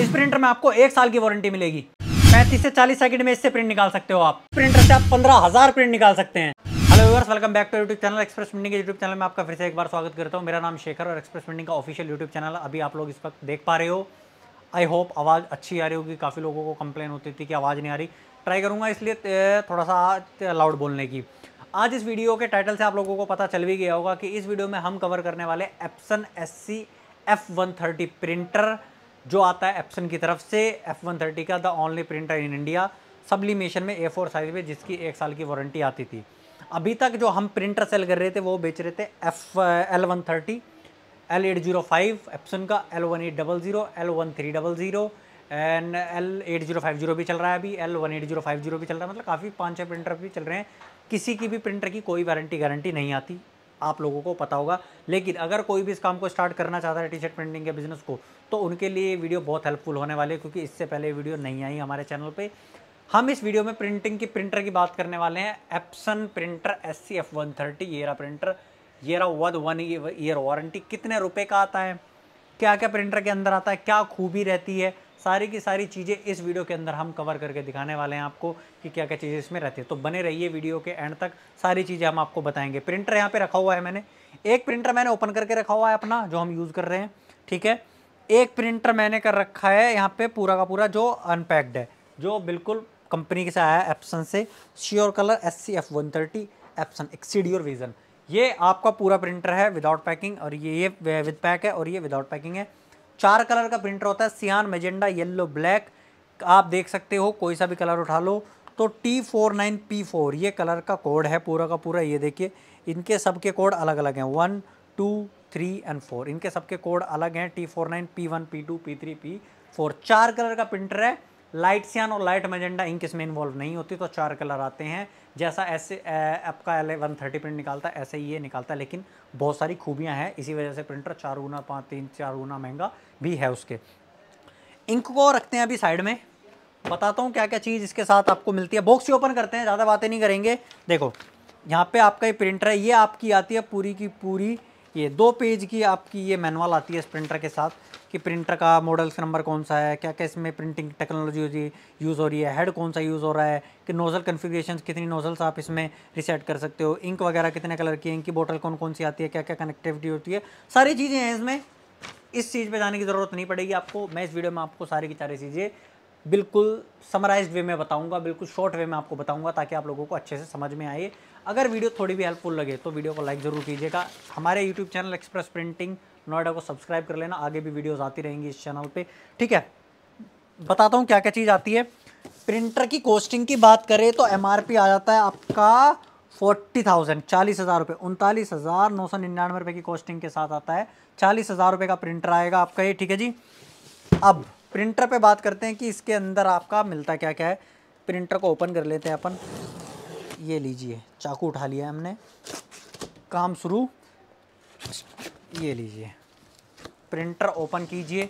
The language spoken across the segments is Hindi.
इस प्रिंटर में आपको एक साल की वारंटी मिलेगी पैंतीस से चालीस सेकंड में इससे प्रिंट निकाल सकते हो आप प्रिंटर से आप पंद्रह हजार प्रिंट निकाल सकते हैं hello viewers welcome back to YouTube channel Express Printing के यूट्यूब चैनल में आपका फिर से एक बार स्वागत करता हूँ मेरा नाम शेखर और एक्सप्रेस प्रिंटिंग का ऑफिशियल यूट्यूब चैनल अभी आप लोग इस वक्त देख पा रहे हो आई होप आवाज़ अच्छी आ रही होगी काफ़ी लोगों को कंप्लेन होती थी कि आवाज़ नहीं आ रही ट्राई करूँगा इसलिए थोड़ा सा लाउड बोलने की आज इस वीडियो के टाइटल से आप लोगों को पता चल भी गया होगा कि इस वीडियो में हम कवर करने वाले Epson S C F one thirty printer जो आता है एप्सन की तरफ से एफ वन थर्टी का the only printer in India sublimation में ए फोर साइज में जिसकी एक साल की वारंटी आती थी अभी तक जो हम प्रिंटर सेल कर रहे थे वो बेच रहे थे F L one thirty L eight zero five Epson का L one eight double zero L one three double zero and L eight zero five zero भी चल रहा है अभी L one eight zero five zero भी चल रहा है मतलब काफ़ी पाँच छः प्रिंटर भी चल रहे हैं किसी की भी प्रिंटर की कोई वारंटी गारंटी नहीं आती आप लोगों को पता होगा लेकिन अगर कोई भी इस काम को स्टार्ट करना चाहता है टी शर्ट प्रिंटिंग के बिज़नेस को तो उनके लिए ये वीडियो बहुत हेल्पफुल होने वाली है क्योंकि इससे पहले वीडियो नहीं आई हमारे चैनल पर हम इस वीडियो में प्रिंटिंग की प्रिंटर की बात करने वाले हैं Epson printer S C F one thirty येरा प्रिंटर येरा वन वन ईयर वारंटी कितने रुपए का आता है क्या क्या प्रिंटर के अंदर आता है क्या खूबी रहती है सारी की सारी चीज़ें इस वीडियो के अंदर हम कवर करके दिखाने वाले हैं आपको कि क्या क्या चीज़ें इसमें रहती है तो बने रहिए वीडियो के एंड तक सारी चीज़ें हम आपको बताएंगे प्रिंटर यहाँ पर रखा हुआ है मैंने एक प्रिंटर मैंने ओपन करके रखा हुआ है अपना जो हम यूज़ कर रहे हैं ठीक है एक प्रिंटर मैंने कर रखा है यहाँ पे पूरा का पूरा जो अनपैक्ड है जो बिल्कुल कंपनी के से आया है एप्सन से sure colour S C F one thirty Epson एक्सीडियोर विजन ये आपका पूरा प्रिंटर है विदाउट पैकिंग और ये ये विद पैक है और ये विदाउट पैकिंग है चार कलर का प्रिंटर होता है सियान मेजेंडा येल्लो ब्लैक आप देख सकते हो कोई सा भी कलर उठा लो तो T four nine P four ये कलर का कोड है पूरा का पूरा ये देखिए इनके सब के कोड अलग अलग हैं one two three and four इनके सबके कोड अलग हैं T four nine P one P two P three P four चार कलर का प्रिंटर है लाइट सियान और लाइट मजेंडा इंक इसमें इन्वॉल्व नहीं होती तो चार कलर आते हैं जैसा ऐसे आपका एल वन थर्टी प्रिंट निकालता है ऐसे ही ये निकालता है लेकिन बहुत सारी खूबियाँ हैं इसी वजह से प्रिंटर चार गुना पाँच तीन चार गुना महंगा भी है उसके इंक को रखते हैं अभी साइड में बताता हूँ क्या क्या चीज़ इसके साथ आपको मिलती है बॉक्स ही ओपन करते हैं ज़्यादा बातें नहीं करेंगे देखो यहाँ पे आपका ये प्रिंटर है ये आपकी आती है पूरी की पूरी ये दो पेज की आपकी ये मैनुअल आती है इस प्रिंटर के साथ कि प्रिंटर का मॉडल्स नंबर कौन सा है क्या क्या इसमें प्रिंटिंग टेक्नोलॉजी यूज़ हो रही है हेड कौन सा यूज़ हो रहा है कि नोज़ल कन्फिग्रेशन कितनी नोज़ल्स आप इसमें रिसेट कर सकते हो इंक वगैरह कितने कलर की इंक की बोटल कौन कौन सी आती है क्या क्या कनेक्टिविटी होती है सारी चीज़ें हैं इसमें इस चीज़ पर जाने की ज़रूरत नहीं पड़ेगी आपको मैं इस वीडियो में आपको सारी की सारी चीज़ें बिल्कुल समराइज वे में बताऊंगा बिल्कुल शॉर्ट वे में आपको बताऊंगा ताकि आप लोगों को अच्छे से समझ में आए अगर वीडियो थोड़ी भी हेल्पफुल लगे तो वीडियो को लाइक ज़रूर कीजिएगा हमारे YouTube channel Express printing Noida को सब्सक्राइब कर लेना आगे भी वीडियोज़ आती रहेंगी इस चैनल पर ठीक है बताता हूँ क्या क्या चीज़ आती है प्रिंटर की कॉस्टिंग की बात करें तो एम आ जाता है आपका फोर्टी थाउजेंड चालीस हज़ार रुपये उनतालीस हज़ार नौ सौ निन्यानवे रुपये की कॉस्टिंग के साथ आता है चालीस हज़ार रुपये का प्रिंटर आएगा आपका ये ठीक है जी अब प्रिंटर पे बात करते हैं कि इसके अंदर आपका मिलता क्या क्या है प्रिंटर को ओपन कर लेते हैं अपन ये लीजिए चाकू उठा लिया हमने काम शुरू ये लीजिए प्रिंटर ओपन कीजिए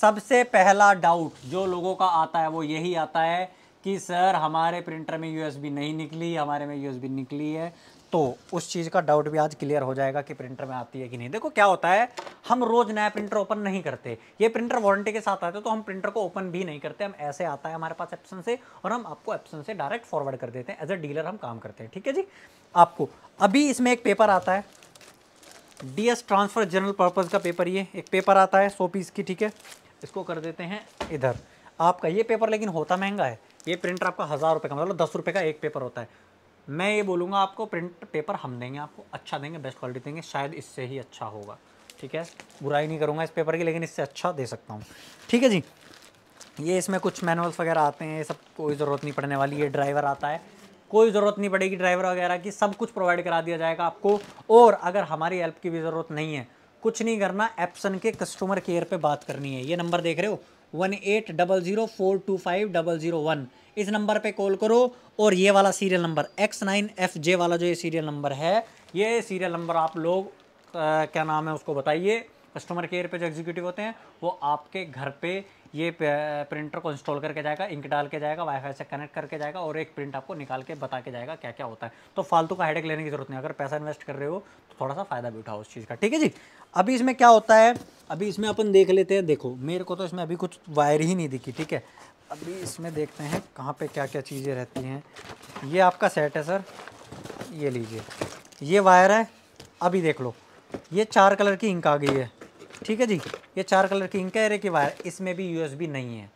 सबसे पहला डाउट जो लोगों का आता है वो यही आता है कि सर हमारे प्रिंटर में यूएसबी नहीं निकली हमारे में यूएसबी निकली है तो उस चीज़ का डाउट भी आज क्लियर हो जाएगा कि प्रिंटर में आती है कि नहीं देखो क्या होता है हम रोज़ नया प्रिंटर ओपन नहीं करते ये प्रिंटर वारंटी के साथ आते तो हम प्रिंटर को ओपन भी नहीं करते हम ऐसे आता है हमारे पास एप्सन से और हम आपको एप्सन से डायरेक्ट फॉरवर्ड कर देते हैं एज अ डीलर हम काम करते हैं ठीक है जी आपको अभी इसमें एक पेपर आता है D S transfer general purpose का पेपर ये एक पेपर आता है सौ पीस की ठीक है इसको कर देते हैं इधर आपका ये पेपर लेकिन होता महंगा है ये प्रिंटर आपका हज़ार रुपये का मतलब दस रुपये का एक पेपर होता है मैं ये बोलूँगा आपको प्रिंट पेपर हम देंगे आपको अच्छा देंगे बेस्ट क्वालिटी देंगे शायद इससे ही अच्छा होगा ठीक है बुराई नहीं करूँगा इस पेपर की लेकिन इससे अच्छा दे सकता हूँ ठीक है जी ये इसमें कुछ मैनुअल्स वगैरह आते हैं सब कोई ज़रूरत नहीं पड़ने वाली ये ड्राइवर आता है कोई ज़रूरत नहीं पड़ेगी ड्राइवर वगैरह की सब कुछ प्रोवाइड करा दिया जाएगा आपको और अगर हमारी हेल्प की भी ज़रूरत नहीं है कुछ नहीं करना एप्सन के कस्टमर केयर पे बात करनी है ये नंबर देख रहे हो one eight double zero four two five double zero one इस नंबर पे कॉल करो और ये वाला serial number X nine F J वाला जो ये सीरियल नंबर है ये सीरियल नंबर आप लोग क्या नाम है उसको बताइए कस्टमर केयर पे जो एग्जीक्यूटिव होते हैं वो आपके घर पे ये प्रिंटर को इंस्टॉल करके जाएगा इंक डाल के जाएगा वाईफाई से कनेक्ट करके जाएगा और एक प्रिंट आपको निकाल के बता के जाएगा क्या क्या होता है तो फालतू का हेडेक लेने की जरूरत नहीं अगर पैसा इन्वेस्ट कर रहे हो तो थोड़ा सा फ़ायदा भी उठाओ उस चीज़ का ठीक है जी अभी इसमें क्या होता है अभी इसमें अपन देख लेते हैं देखो मेरे को तो इसमें अभी कुछ वायर ही नहीं दिखी ठीक है अभी इसमें देखते हैं कहाँ पर क्या क्या चीज़ें रहती हैं ये आपका सेट है सर ये लीजिए ये वायर है अभी देख लो ये चार कलर की इंक आ गई है ठीक है जी ये चार कलर की इंक है रे की वायर इसमें भी यू नहीं है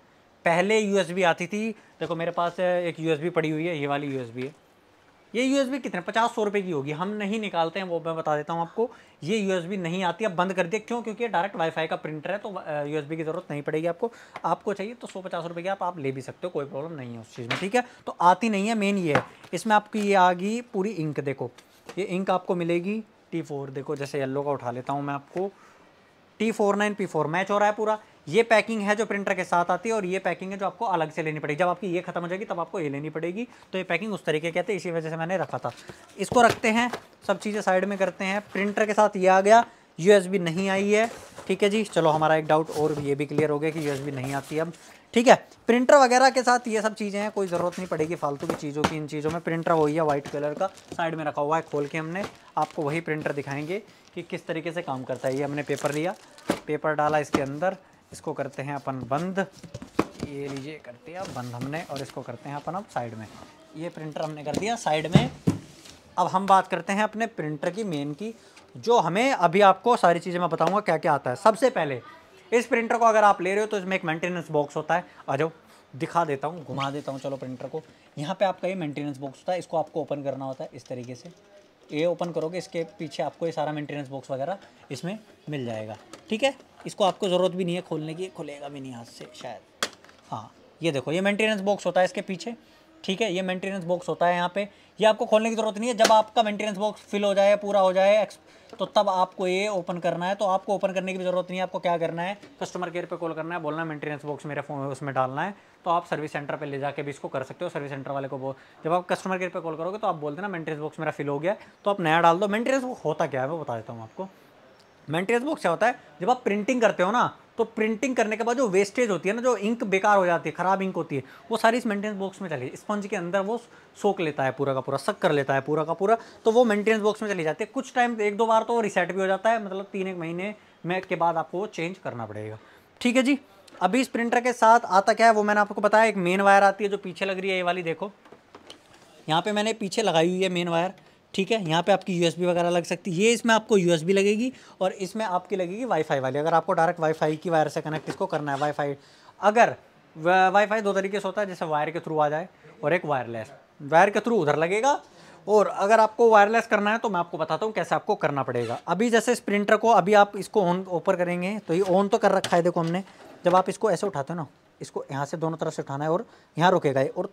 पहले यू आती थी देखो मेरे पास एक यू पड़ी हुई है ये वाली यू है ये बी कितने पचास सौ रुपये की होगी हम नहीं निकालते हैं वो मैं बता देता हूँ आपको ये बी नहीं आती अब बंद कर दिया क्यों क्योंकि ये डायरेक्ट वाईफाई का प्रिंटर है तो बी की ज़रूरत नहीं पड़ेगी आपको आपको चाहिए तो सौ पचास रुपये की आप, आप ले भी सकते हो कोई प्रॉब्लम नहीं है उस चीज़ में ठीक है तो आती नहीं है मेन ये है इसमें आपकी ये आ गई पूरी इंक देखो ये इंक आपको मिलेगी टी फोर देखो जैसे येल्लो का उठा लेता हूँ मैं आपको T four nine P four match हो रहा है पूरा ये पैकिंग है जो प्रिंटर के साथ आती है और ये पैकिंग है जो आपको अलग से लेनी पड़ेगी जब आपकी ये खत्म हो जाएगी तब आपको ये लेनी पड़ेगी तो ये पैकिंग उस तरीके कहते हैं इसी वजह से मैंने रखा था इसको रखते हैं सब चीज़ें साइड में करते हैं प्रिंटर के साथ ये आ गया यूएसबी नहीं आई है ठीक है जी चलो हमारा एक डाउट और ये भी क्लियर हो गया कि यूएसबी नहीं आती अब ठीक है प्रिंटर वगैरह के साथ ये सब चीज़ें हैं कोई ज़रूरत नहीं पड़ेगी फालतू की चीज़ों की इन चीज़ों में प्रिंटर वही है वाइट कलर का साइड में रखा हुआ है खोल के हमने आपको वही प्रिंटर दिखाएंगे कि किस तरीके से काम करता है ये हमने पेपर लिया पेपर डाला इसके अंदर इसको करते हैं अपन बंद ये लीजिए करते हैं बंद हमने और इसको करते हैं अपन अब साइड में ये प्रिंटर हमने कर दिया साइड में अब हम बात करते हैं अपने प्रिंटर की मेन की जो हमें अभी आपको सारी चीज़ें मैं बताऊँगा क्या क्या आता है सबसे पहले इस प्रिंटर को अगर आप ले रहे हो तो इसमें एक मेंटेनेंस बॉक्स होता है आ जाओ दिखा देता हूँ घुमा देता हूँ चलो प्रिंटर को यहाँ पे आपका ये मेंटेनेंस बॉक्स होता है इसको आपको ओपन करना होता है इस तरीके से ये ओपन करोगे इसके पीछे आपको ये सारा मेंटेनेंस बॉक्स वगैरह इसमें मिल जाएगा ठीक है इसको आपको ज़रूरत भी नहीं है खोलने की खुलेगा भी नहीं हाथ से शायद हाँ ये देखो ये मेंटेनेंस बॉक्स होता है इसके पीछे ठीक है ये मेंटेनेंस बॉक्स होता है यहाँ पे ये आपको खोलने की ज़रूरत नहीं है जब आपका मेंटेनेंस बॉक्स फिल हो जाए पूरा हो जाए तो तब आपको ये ओपन करना है तो आपको ओपन करने की ज़रूरत नहीं है आपको क्या करना है कस्टमर केयर पे कॉल करना है बोलना मेंटेनेंस बॉक्स मेरे फ़ोन उसमें डालना है तो आप सर्विस सेंटर पे ले जाके भी इसको कर सकते हो सर्विस सेंटर वाले को बोल जब आप कस्टमर केयर पर कॉल करोगे तो आप बोल देना मेंटेनेंस बॉक्स मेरा फिल हो गया तो आप नया डाल दो मेंटेनेंस होता क्या है मैं बता देता हूँ आपको मेंटेनेंस बॉक्स क्या होता है जब आप प्रिंटिंग करते हो ना तो प्रिंटिंग करने के बाद जो वेस्टेज होती है ना जो इंक बेकार हो जाती है ख़राब इंक होती है वो सारी इस मेंटेनेंस बॉक्स में चली स्पंज के अंदर वो सोख लेता है पूरा का पूरा सक कर लेता है पूरा का पूरा तो वो मेंटेनेंस बॉक्स में चली जाती है कुछ टाइम एक दो बार तो रिसेट भी हो जाता है मतलब तीन एक महीने में के बाद आपको वो चेंज करना पड़ेगा ठीक है जी अभी इस प्रिंटर के साथ आता क्या है वो मैंने आपको बताया एक मेन वायर आती है जो पीछे लग रही है ये वाली देखो यहाँ पे मैंने पीछे लगाई हुई है मेन वायर ठीक है यहाँ पे आपकी यू वगैरह लग सकती है ये इसमें आपको यू लगेगी और इसमें आपकी लगेगी वाईफाई वाली अगर आपको डायरेक्ट वाईफाई की वायर से कनेक्ट इसको करना है वाईफाई अगर वाईफाई दो तरीके से होता है जैसे वायर के थ्रू आ जाए और एक वायरलेस वायर के थ्रू उधर लगेगा और अगर आपको वायरलेस करना है तो मैं आपको बताता हूँ कैसे आपको करना पड़ेगा अभी जैसे इस प्रिंटर को अभी आप इसको ऑन ओपन करेंगे तो ये ऑन तो कर रखा है देखो हमने जब आप इसको ऐसे उठाते हो ना इसको यहाँ से दोनों तरफ से उठाना है और यहाँ रुकेगा और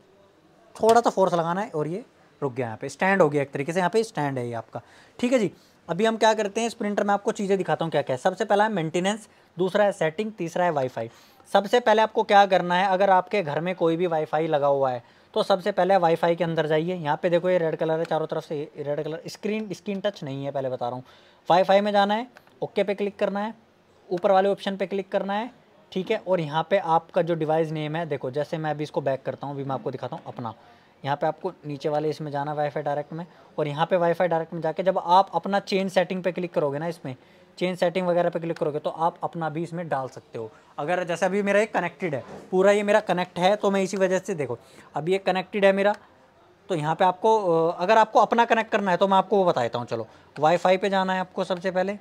थोड़ा सा तो फोर्स लगाना है और ये रुक गया यहाँ पे स्टैंड हो गया एक तरीके से यहाँ पे स्टैंड है ये आपका ठीक है जी अभी हम क्या करते हैं इस प्रिंटर में आपको चीज़ें दिखाता हूँ क्या क्या है सबसे पहला है मेंटेनेंस दूसरा है सेटिंग तीसरा है वाईफाई सबसे पहले आपको क्या करना है अगर आपके घर में कोई भी वाईफाई लगा हुआ है तो सबसे पहले वाईफाई के अंदर जाइए यहाँ पे देखो ये रेड कलर है चारों तरफ से red colour screen screen touch नहीं है पहले बता रहा हूँ वाईफाई में जाना है ओके पे क्लिक करना है ऊपर वाले ऑप्शन पे क्लिक करना है ठीक है और यहाँ पे आपका जो डिवाइस नेम है देखो जैसे मैं अभी इसको बैक करता हूँ अभी मैं आपको दिखाता हूँ अपना यहाँ पे आपको नीचे वाले इसमें जाना वाईफाई डायरेक्ट में और यहाँ पे वाईफाई डायरेक्ट में जाके जब आप अपना चेन सेटिंग पे क्लिक करोगे ना इसमें चेन सेटिंग वगैरह पे क्लिक करोगे तो आप अपना भी इसमें डाल सकते हो अगर जैसे अभी मेरा ये कनेक्टेड है पूरा ये मेरा कनेक्ट है तो मैं इसी वजह से देखो अभी ये कनेक्टेड है मेरा तो यहाँ पर आपको अगर आपको अपना कनेक्ट करना है तो मैं आपको वो बता देता हूँ चलो वाईफाई पर जाना है आपको सबसे पहले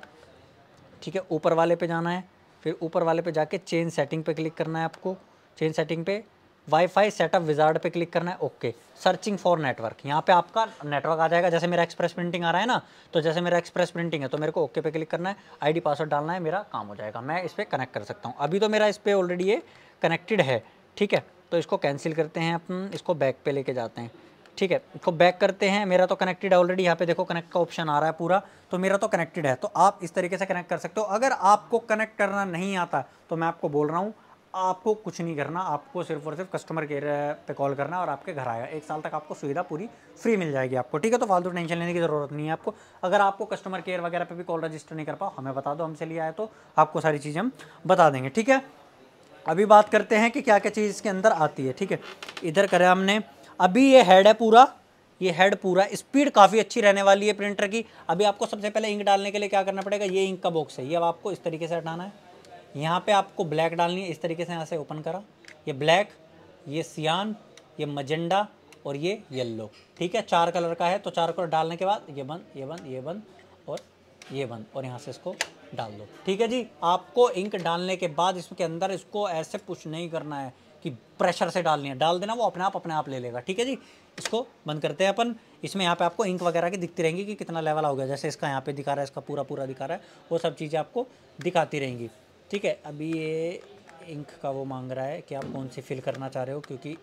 ठीक है ऊपर वाले पर जाना है फिर ऊपर वाले पर जाके चेन सेटिंग पर क्लिक करना है आपको चेन सेटिंग पे वाईफाई सेटअप विजार्ड पे क्लिक करना है ओके सर्चिंग फॉर नेटवर्क यहाँ पे आपका नेटवर्क आ जाएगा जैसे मेरा एक्सप्रेस प्रिंटिंग आ रहा है ना तो जैसे मेरा एक्सप्रेस प्रिंटिंग है तो मेरे को ओके पे क्लिक करना है आईडी पासवर्ड डालना है मेरा काम हो जाएगा मैं इस पर कनेक्ट कर सकता हूँ अभी तो मेरा इस पर ऑलरेडी ये कनेक्टेड है ठीक है तो इसको कैंसिल करते हैं अपन इसको बैक पर लेके जाते हैं ठीक है इसको बैक करते हैं मेरा तो कनेक्टेड है ऑलरेडी यहाँ पे देखो कनेक्ट का ऑप्शन आ रहा है पूरा तो मेरा तो कनेक्टेड है तो आप इस तरीके से कनेक्ट कर सकते हो अगर आपको कनेक्ट करना नहीं आता तो मैं आपको बोल रहा हूँ आपको कुछ नहीं करना आपको सिर्फ और सिर्फ कस्टमर केयर पे कॉल करना है और आपके घर आएगा एक साल तक आपको सुविधा पूरी फ्री मिल जाएगी आपको ठीक है तो फालतू टेंशन लेने की ज़रूरत नहीं है आपको अगर आपको कस्टमर केयर वगैरह पे भी कॉल रजिस्टर नहीं कर पाओ हमें बता दो हमसे लिया है तो आपको सारी चीज़ें हम बता देंगे ठीक है अभी बात करते हैं कि क्या क्या चीज़ इसके अंदर आती है ठीक है इधर करें हमने अभी ये हेड है पूरा ये हेड पूरा स्पीड काफ़ी अच्छी रहने वाली है प्रिंटर की अभी आपको सबसे पहले इंक डालने के लिए क्या करना पड़ेगा ये इंक का बॉक्स है ये अब आपको इस तरीके से हटाना है यहाँ पे आपको ब्लैक डालनी है इस तरीके से यहाँ से ओपन करा ये ब्लैक ये सियान ये मजेंडा और ये येल्लो ठीक है चार कलर का है तो चार कलर डालने के बाद ये बंद ये बंद ये बंद और ये बंद और यहाँ से इसको डाल दो ठीक है जी आपको इंक डालने के बाद इसके अंदर इसको ऐसे पुश नहीं करना है कि प्रेशर से डालनी है डाल देना वो अपने आप अपने आप ले लेगा ठीक है जी इसको बंद करते हैं अपन इसमें यहाँ पे आपको इंक वगैरह की दिखती रहेंगी कि कितना लेवल हो गया जैसे इसका यहाँ पे दिखा रहा है इसका पूरा पूरा दिखा रहा है वो सब चीज़ें आपको दिखाती रहेंगी ठीक है अभी ये इंक का वो मांग रहा है कि आप कौन सी फिल करना चाह रहे हो क्योंकि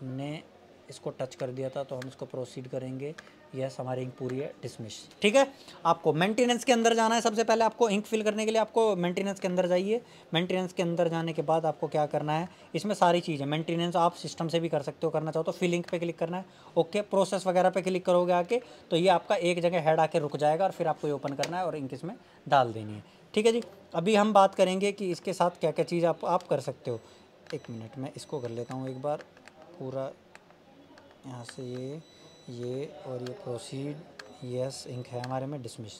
हमने इसको टच कर दिया था तो हम इसको प्रोसीड करेंगे यस हमारी इंक पूरी है डिसमिस ठीक है आपको मेंटेनेंस के अंदर जाना है सबसे पहले आपको इंक फिल करने के लिए आपको मेंटेनेंस के अंदर जाइए मेंटेनेंस के अंदर जाने के बाद आपको क्या करना है इसमें सारी चीज़ें मेंटेनेंस आप सिस्टम से भी कर सकते हो करना चाहो तो फिल इंक पे क्लिक करना है ओके प्रोसेस वगैरह पे क्लिक करोगे आके तो ये आपका एक जगह हेड आके रुक जाएगा और फिर आपको ये ओपन करना है और इंक इसमें डाल देनी है ठीक है जी अभी हम बात करेंगे कि इसके साथ क्या क्या चीज़ आप आप कर सकते हो एक मिनट मैं इसको कर लेता हूँ एक बार पूरा यहाँ से ये ये और ये प्रोसीड यस इंक है हमारे में डिसमिस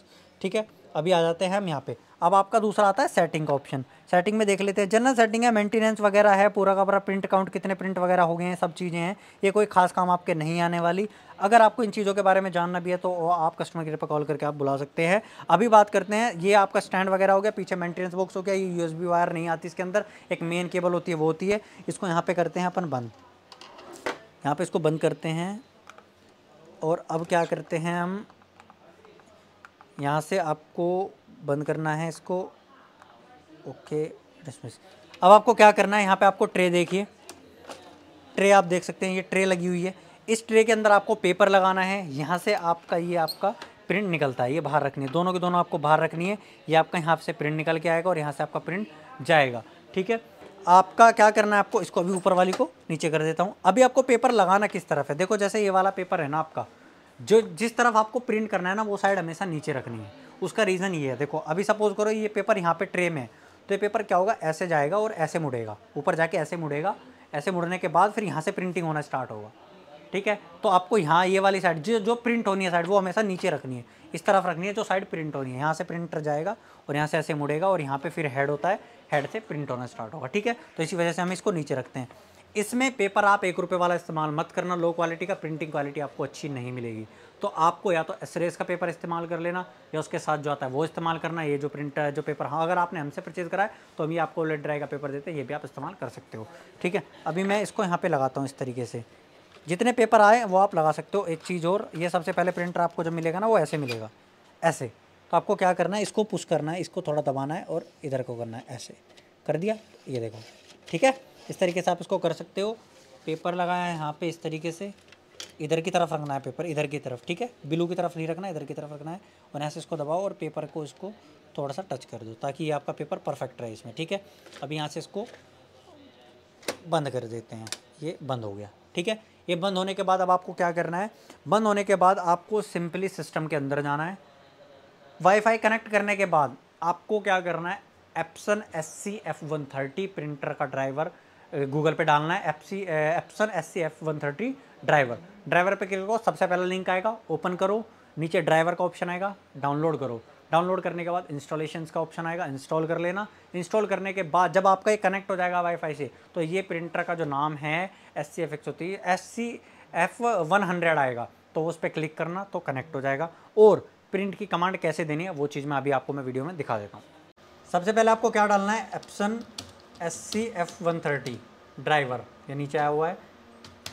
ठीक है अभी आ जाते हैं हम यहाँ पे अब आपका दूसरा आता है सेटिंग का ऑप्शन सेटिंग में देख लेते हैं जनरल सेटिंग है मेंटेनेंस वगैरह है पूरा का पूरा प्रिंट काउंट कितने प्रिंट वगैरह हो गए हैं सब चीज़ें हैं ये कोई खास काम आपके नहीं आने वाली अगर आपको इन चीज़ों के बारे में जानना भी है तो आप कस्टमर केयर पर कॉल करके आप बुला सकते हैं अभी बात करते हैं ये आपका स्टैंड वगैरह हो गया पीछे मेंटेनेंस बॉक्स हो गया ये यू वायर नहीं आती इसके अंदर एक मेन केबल होती है वो होती है इसको यहाँ पर करते हैं अपन बंद यहाँ पर इसको बंद करते हैं और अब क्या करते हैं हम यहाँ से आपको बंद करना है इसको ओके डिसमिस अब आपको क्या करना है यहाँ पे आपको ट्रे देखिए ट्रे आप देख सकते हैं ये ट्रे लगी हुई है इस ट्रे के अंदर आपको पेपर लगाना है यहाँ से आपका ये आपका प्रिंट निकलता है ये बाहर रखनी है दोनों के दोनों आपको बाहर रखनी है ये आपका यहाँ से प्रिंट निकल के आएगा और यहाँ से आपका प्रिंट जाएगा ठीक है आपका क्या करना है आपको इसको अभी ऊपर वाली को नीचे कर देता हूँ अभी आपको पेपर लगाना किस तरफ है देखो जैसे ये वाला पेपर है ना आपका जो जिस तरफ आपको प्रिंट करना है ना वो साइड हमेशा नीचे रखनी है उसका रीज़न ये है देखो अभी सपोज करो ये पेपर यहाँ पे ट्रे में है तो ये पेपर क्या होगा ऐसे जाएगा और ऐसे मुड़ेगा ऊपर जाके ऐसे मुड़ेगा ऐसे मुड़ने के बाद फिर यहाँ से प्रिंटिंग होना स्टार्ट होगा ठीक है तो आपको यहाँ ये वाली साइड जो जो प्रिंट होनी है साइड वो हमेशा नीचे रखनी है इस तरफ रखनी है जो साइड प्रिंट होनी है यहाँ से प्रिंटर जाएगा और यहाँ से ऐसे मुड़ेगा और यहाँ पर फिर हेड होता है हेड से प्रिंट होना स्टार्ट होगा ठीक है तो इसी वजह से हम इसको नीचे रखते हैं इसमें पेपर आप एक रुपये वाला इस्तेमाल मत करना लो क्वालिटी का प्रिंटिंग क्वालिटी आपको अच्छी नहीं मिलेगी तो आपको या तो एसरेस का पेपर इस्तेमाल कर लेना या उसके साथ जो आता है वो इस्तेमाल करना ये जो प्रिंट जो पेपर हाँ अगर आपने हमसे परचेज़ कराया तो हम ये आपको लेट ड्राई का पेपर देते हैं ये भी आप इस्तेमाल कर सकते हो ठीक है अभी मैं इसको यहाँ पर लगाता हूँ इस तरीके से जितने पेपर आए वो आप लगा सकते हो एक चीज़ और ये सबसे पहले प्रिंटर आपको जब मिलेगा ना वो ऐसे मिलेगा ऐसे तो आपको क्या करना है इसको पुश करना है इसको थोड़ा दबाना है और इधर को करना है ऐसे कर दिया ये देखो ठीक है इस तरीके से आप इसको कर सकते हो पेपर लगाया है यहाँ पे इस तरीके से इधर की तरफ रखना है पेपर इधर की तरफ ठीक है ब्लू की तरफ नहीं रखना है इधर की तरफ रखना है और यहाँ से इसको दबाओ और पेपर को इसको थोड़ा सा टच कर दो ताकि ये आपका पेपर परफेक्ट रहे इसमें ठीक है अब यहाँ से इसको बंद कर देते हैं ये बंद हो गया ठीक है ये बंद होने के बाद अब आपको क्या करना है बंद होने के बाद आपको सिंपली सिस्टम के अंदर जाना है वाईफाई कनेक्ट करने के बाद आपको क्या करना है Epson S C F one thirty printer का ड्राइवर गूगल पे डालना है सी Epson S C F one thirty driver driver पे क्लिक करो सबसे पहला लिंक आएगा ओपन करो नीचे ड्राइवर का ऑप्शन आएगा डाउनलोड करो डाउनलोड करने के बाद इंस्टॉलेशन का ऑप्शन आएगा इंस्टॉल कर लेना इंस्टॉल करने के बाद जब आपका ये कनेक्ट हो जाएगा वाईफाई से तो ये प्रिंटर का जो नाम है एस सी एफ एक सौ तीस S C F one hundred आएगा तो उस पर क्लिक करना तो कनेक्ट हो जाएगा और प्रिंट की कमांड कैसे देनी है वो चीज़ मैं अभी आपको मैं वीडियो में दिखा देता हूँ सबसे पहले आपको क्या डालना है Epson S C F one thirty driver ये नीचे आया हुआ है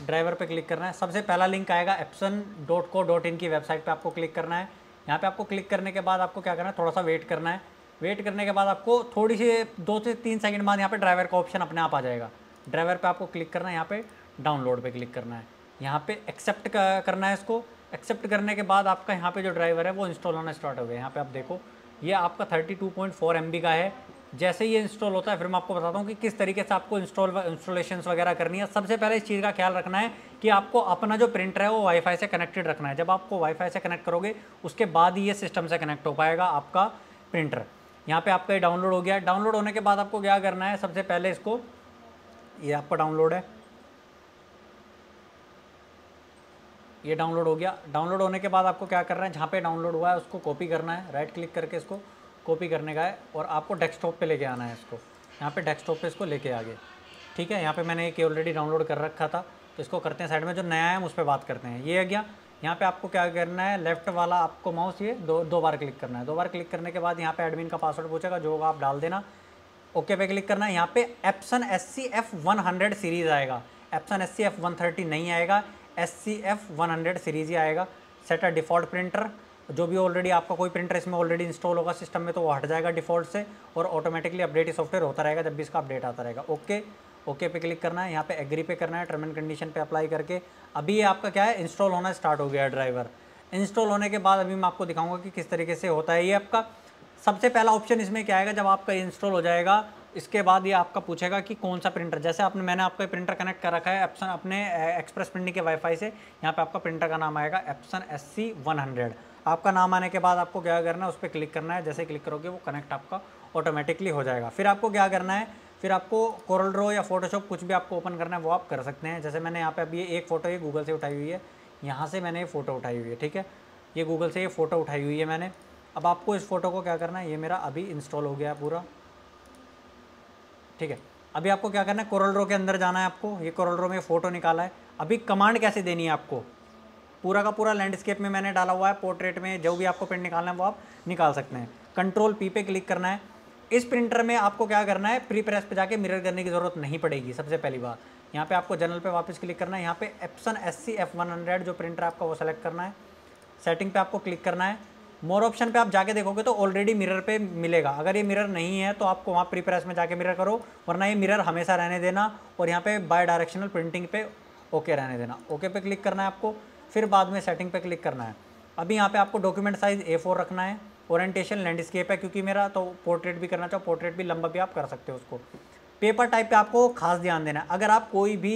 ड्राइवर पे क्लिक करना है सबसे पहला लिंक आएगा Epson dot co dot in की वेबसाइट पे आपको क्लिक करना है यहाँ पे आपको क्लिक करने के बाद आपको क्या करना है थोड़ा सा वेट करना है वेट करने के बाद आपको थोड़ी सी दो से तीन सेकंड बाद यहाँ पे ड्राइवर का ऑप्शन अपने आप आ जाएगा ड्राइवर पे आपको क्लिक करना है यहाँ पे डाउनलोड पे क्लिक करना है यहाँ पे एक्सेप्ट करना है इसको एक्सेप्ट करने के बाद आपका यहाँ पे जो ड्राइवर है वो इंस्टॉल होना स्टार्ट हो गया यहाँ पे आप देखो ये आपका 32.4 टू का है जैसे ये इंस्टॉल होता है फिर मैं आपको बताता हूँ कि किस तरीके से आपको इंस्टॉल इंस्टॉलेशन वगैरह करनी है सबसे पहले इस चीज़ का ख्याल रखना है कि आपको अपना जो प्रिंटर है वो वाईफाई से कनेक्टेड रखना है जब आपको वाईफाई से कनेक्ट करोगे उसके बाद ही ये सिस्टम से कनेक्ट हो पाएगा आपका प्रिंटर यहाँ पर आपका ये डाउनलोड हो गया डाउनलोड होने के बाद आपको क्या करना है सबसे पहले इसको ये आपका डाउनलोड है ये डाउनलोड हो गया डाउनलोड होने के बाद आपको क्या करना है जहाँ पे डाउनलोड हुआ है उसको कॉपी करना है राइट क्लिक करके इसको कॉपी करने का है और आपको डेस्कटॉप पे लेके आना है इसको यहाँ पे डेस्कटॉप पे इसको लेके आ गए ठीक है यहाँ पे मैंने एक ऑलरेडी डाउनलोड कर रखा था तो इसको करते हैं साइड में जो नया है हम उस पर बात करते हैं ये आ गया यहाँ पे आपको क्या करना है लेफ्ट वाला आपको माउस ये दो दो बार क्लिक करना है दो बार क्लिक करने के बाद यहाँ पे एडमिन का पासवर्ड पूछेगा जो आप डाल देना ओके पे क्लिक करना है यहाँ पे Epson S C F one hundred series आएगा Epson S C F one thirty नहीं आएगा S C F one hundred series ही आएगा सेट अ डिफ़ॉल्ट प्रिंटर जो भी ऑलरेडी आपका कोई प्रिंटर इसमें ऑलरेडी इंस्टॉल होगा सिस्टम में तो वो हट जाएगा डिफॉल्ट से और ऑटोमेटिकली अपडेट सॉफ्टवेयर होता रहेगा जब भी इसका अपडेट आता रहेगा ओके ओके पे क्लिक करना है यहाँ पे एग्री पे करना है टर्म एंड कंडीशन पे अप्लाई करके अभी ये आपका क्या है इंस्टॉल होना स्टार्ट हो गया है ड्राइवर इंस्टॉल होने के बाद अभी मैं आपको दिखाऊंगा कि किस तरीके से होता है ये आपका सबसे पहला ऑप्शन इसमें क्या आएगा जब आपका इंस्टॉल हो जाएगा इसके बाद ये आपका पूछेगा कि कौन सा प्रिंटर जैसे आपने मैंने आपका प्रिंटर कनेक्ट कर रखा है एप्सन अपने एक्सप्रेस प्रिंटिंग के वाईफाई से यहाँ पे आपका प्रिंटर का नाम आएगा Epson S C one hundred आपका नाम आने के बाद आपको क्या करना है उस पर क्लिक करना है जैसे क्लिक करोगे वो कनेक्ट आपका ऑटोमेटिकली हो जाएगा फिर आपको क्या करना है फिर आपको कोरल ड्रो या फोटोशॉप कुछ भी आपको ओपन करना है वो आप कर सकते हैं जैसे मैंने यहाँ पे अभी एक फ़ोटो ये गूगल से उठाई हुई है यहाँ से मैंने ये फ़ोटो उठाई हुई है ठीक है ये गूगल से ये फ़ोटो उठाई हुई है मैंने अब आपको इस फ़ोटो को क्या करना है ये मेरा अभी इंस्टॉल हो गया है पूरा ठीक है अभी आपको क्या करना है कोरल ड्रो के अंदर जाना है आपको ये कोरल ड्रो में फ़ोटो निकाला है अभी कमांड कैसे देनी है आपको पूरा का पूरा लैंडस्केप में मैंने डाला हुआ है पोर्ट्रेट में जो भी आपको प्रिंट निकालना है वो आप निकाल सकते हैं कंट्रोल पी पे क्लिक करना है इस प्रिंटर में आपको क्या करना है प्री प्रेस पे जाके मिरर करने की ज़रूरत नहीं पड़ेगी सबसे पहली बात यहाँ पे आपको जनरल पे वापस क्लिक करना है यहाँ पे Epson S C F one hundred जो प्रिंटर आपका वो सेलेक्ट करना है सेटिंग पे आपको क्लिक करना है मोर ऑप्शन पे आप जाके देखोगे तो ऑलरेडी मिरर पे मिलेगा अगर ये मिरर नहीं है तो आपको वहाँ प्री प्रेस में जाके मिरर करो वरना ये मिरर हमेशा रहने देना और यहाँ पे बाय डायरेक्शनल प्रिंटिंग पे ओके रहने देना ओके पे क्लिक करना है आपको फिर बाद में सेटिंग पे क्लिक करना है अभी यहाँ पे आपको डॉक्यूमेंट साइज़ ए फोर रखना है ओरिएंटेशन लैंडस्केप है क्योंकि मेरा तो पोर्ट्रेट भी करना चाहो पोर्ट्रेट भी लंबा भी आप कर सकते हो उसको पेपर टाइप पे आपको खास ध्यान देना है अगर आप कोई भी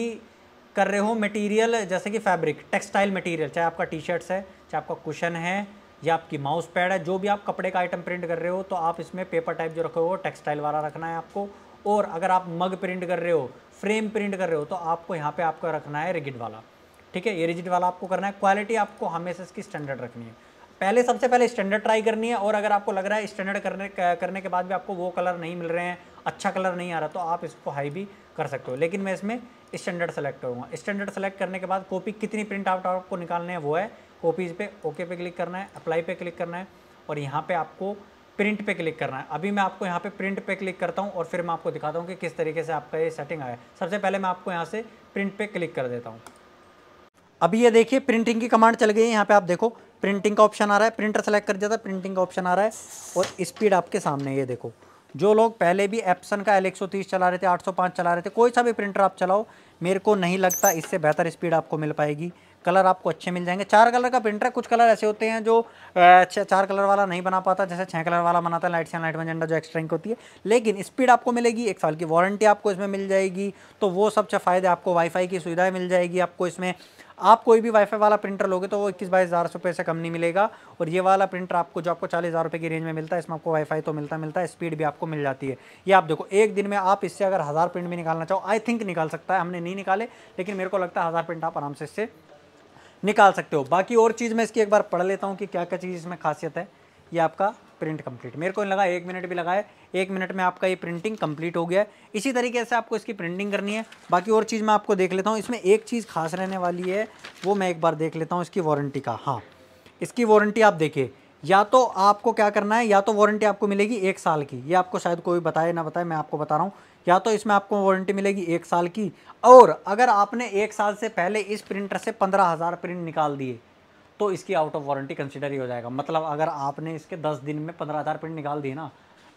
कर रहे हो मटेरियल जैसे कि फैब्रिक टेक्सटाइल मटेरियल चाहे आपका टी शर्ट्स है चाहे आपका कुशन है या आपकी माउस पैड है जो भी आप कपड़े का आइटम प्रिंट कर रहे हो तो आप इसमें पेपर टाइप जो रखे हो टेक्सटाइल वाला रखना है आपको और अगर आप मग प्रिंट कर रहे हो फ्रेम प्रिंट कर रहे हो तो आपको यहाँ पे आपका रखना है रिगिड वाला ठीक है ये रिजिट वाला आपको करना है क्वालिटी आपको हमेशा इसकी स्टैंडर्ड रखनी है पहले सबसे पहले स्टैंडर्ड ट्राई करनी है और अगर आपको लग रहा है स्टैंडर्ड करने करने के बाद भी आपको वो कलर नहीं मिल रहे हैं अच्छा कलर नहीं आ रहा तो आप इसको हाई भी कर सकते हो लेकिन मैं इसमें स्टैंडर्ड सेलेक्ट करूँगा स्टैंडर्ड सेलेक्ट करने के बाद कॉपी कितनी प्रिंट आउट आपको निकालने हैं वो है कॉपीज़ पे ओके पे क्लिक करना है अप्लाई पे क्लिक करना है और यहाँ पे आपको प्रिंट पे क्लिक करना है अभी मैं आपको यहाँ पे प्रिंट पे क्लिक करता हूँ और फिर मैं आपको दिखाता हूँ कि किस तरीके से आपका ये सेटिंग आया सबसे पहले मैं आपको यहाँ से प्रिंट पे क्लिक कर देता हूँ अभी ये देखिए प्रिंटिंग की कमांड चल गई है यहाँ पे आप देखो प्रिंटिंग का ऑप्शन आ रहा है प्रिंटर सेलेक्ट कर दिया था प्रिंटिंग का ऑप्शन आ रहा है और स्पीड आपके सामने ये देखो जो लोग पहले भी एप्सन का एल एक चला रहे थे 805 चला रहे थे कोई सा भी प्रिंटर आप चलाओ मेरे को नहीं लगता इससे बेहतर स्पीड आपको मिल पाएगी कलर आपको अच्छे मिल जाएंगे चार कलर का प्रिंटर कुछ कलर ऐसे होते हैं जो चार कलर वाला नहीं बना पाता जैसे छः कलर वाला बनाता है लाइट से लाइट मजेंडा जो एक्स्ट्रा इंक होती है लेकिन स्पीड आपको मिलेगी एक साल की वारंटी आपको इसमें मिल जाएगी तो वो सब फ़ायदे आपको वाईफाई की सुविधाएँ मिल जाएगी आपको इसमें आप कोई भी वाईफाई वाला प्रिंटर लोगे तो वो इक्कीस बाईस हज़ार रुपये से कम नहीं मिलेगा और ये वाला प्रिंटर आपको जो आपको चालीस हज़ार रुपये की रेंज में मिलता है इसमें आपको वाईफाई तो मिलता मिलता है स्पीड भी आपको मिल जाती है ये आप देखो एक दिन में आप इससे अगर हज़ार प्रिंट भी निकालना चाहो आई थिंक निकाल सकता है हमने नहीं निकाले लेकिन मेरे को लगता है हज़ार प्रिंट आप आराम से इससे निकाल सकते हो बाकी और चीज़ मैं इसकी एक बार पढ़ लेता हूँ कि क्या क्या चीज़ इसमें खासियत है ये आपका प्रिंट कंप्लीट मेरे को लगा एक मिनट भी लगा है एक मिनट में आपका ये प्रिंटिंग कंप्लीट हो गया है इसी तरीके से आपको इसकी प्रिंटिंग करनी है बाकी और चीज़ मैं आपको देख लेता हूँ इसमें एक चीज़ खास रहने वाली है वो मैं एक बार देख लेता हूँ इसकी वारंटी का हाँ इसकी वारंटी आप देखिए या तो आपको क्या करना है या तो वारंटी आपको मिलेगी एक साल की ये आपको शायद कोई बताए ना बताए मैं आपको बता रहा हूँ या तो इसमें आपको वारंटी मिलेगी एक साल की और अगर आपने एक साल से पहले इस प्रिंटर से पंद्रह हज़ार प्रिंट निकाल दिए तो इसकी आउट ऑफ वारंटी कंसिडर ही हो जाएगा मतलब अगर आपने इसके दस दिन में पंद्रह हज़ार प्रिंट निकाल दिए ना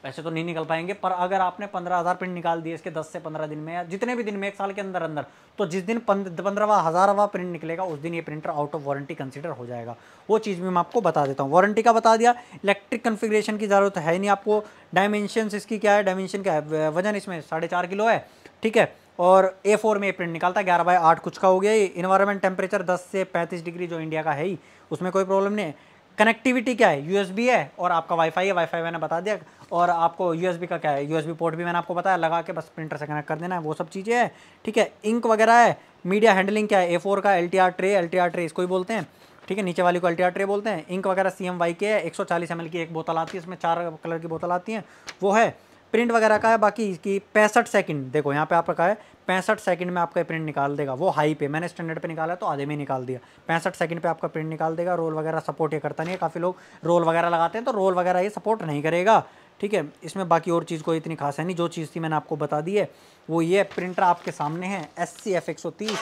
वैसे तो नहीं निकल पाएंगे पर अगर आपने पंद्रह हज़ार प्रिंट निकाल दिए इसके दस से पंद्रह दिन में या जितने भी दिन में एक साल के अंदर अंदर तो जिस दिन पंद्रहवा हज़ारवा प्रिंट निकलेगा उस दिन ये printer out of warranty consider हो जाएगा वो चीज़ भी मैं आपको बता देता हूँ वारंटी का बता दिया इलेक्ट्रिक कन्फिग्रेशन की ज़रूरत है नहीं आपको डायमेंशन इसकी क्या है डायमेंशन क्या है वजन इसमें साढ़े चार किलो है ठीक है और ए फोर में प्रिंट निकालता है ग्यारह बाई आठ कुछ का हो गया ये इन्वायरमेंट टेम्परेचर दस से पैंतीस डिग्री जो इंडिया का है ही उसमें कोई प्रॉब्लम नहीं है कनेक्टिविटी क्या है यूएसबी है और आपका वाईफाई है वाईफाई मैंने बता दिया और आपको यूएसबी का क्या है यूएसबी पोर्ट भी मैंने आपको बताया लगा के बस प्रिंटर से कनेक्ट कर देना है वो सब चीज़ें हैं ठीक है इंक वगैरह है मीडिया हैंडलिंग क्या है ए फोर का L T R tray L T R tray इसको ही बोलते हैं ठीक है नीचे वाली को एल टी आर ट्रे बोलते हैं इंक वगैरह सी एम वाई के है एक सौ चालीस एम एल की एक बोतल आती है इसमें चार कलर की बोतल आती है वो है प्रिंट वगैरह का है बाकी इसकी पैंसठ सेकंड देखो यहाँ पे आप रखा है पैंसठ सेकंड में आपका प्रिंट निकाल देगा वो हाई पे मैंने स्टैंडर्ड पे निकाला तो आधे में निकाल दिया पैंसठ सेकंड पे आपका प्रिंट निकाल देगा रोल वगैरह सपोर्ट ये करता नहीं है काफ़ी लोग रोल वगैरह लगाते हैं तो रोल वगैरह ये सपोर्ट नहीं करेगा ठीक है इसमें बाकी और चीज़ कोई इतनी खास है नहीं जो चीज़ थी मैंने आपको बता दी है वो ये प्रिंटर आपके सामने है एस सी एफ एक सौ तीस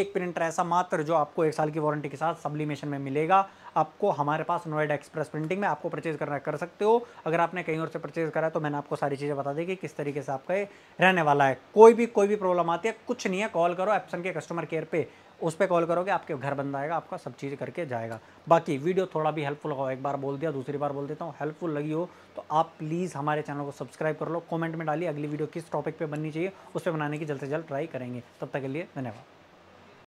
एक प्रिंटर ऐसा मात्र जो आपको एक साल की वारंटी के साथ सब्लिमेशन में मिलेगा आपको हमारे पास नोएडा एक्सप्रेस प्रिंटिंग में आपको परचेज़ करना कर सकते हो अगर आपने कहीं और से परचेज़ करा तो मैंने आपको सारी चीज़ें बता दी कि किस तरीके से आपका ये रहने वाला है कोई भी कोई भी प्रॉब्लम आती है कुछ नहीं है कॉल करो एप्सन के कस्टमर केयर पर उस पर कॉल करोगे आपके घर बंदा आएगा आपका सब चीज़ करके जाएगा बाकी वीडियो थोड़ा भी हेल्पफुल हो एक बार बोल दिया दूसरी बार बोल देता हूँ हेल्पफुल लगी हो तो आप प्लीज़ हमारे चैनल को सब्सक्राइब कर लो कमेंट में डालिए अगली वीडियो किस टॉपिक पे बननी चाहिए उस पर बनाने की जल्द से जल्द ट्राई करेंगे तब तक के लिए धन्यवाद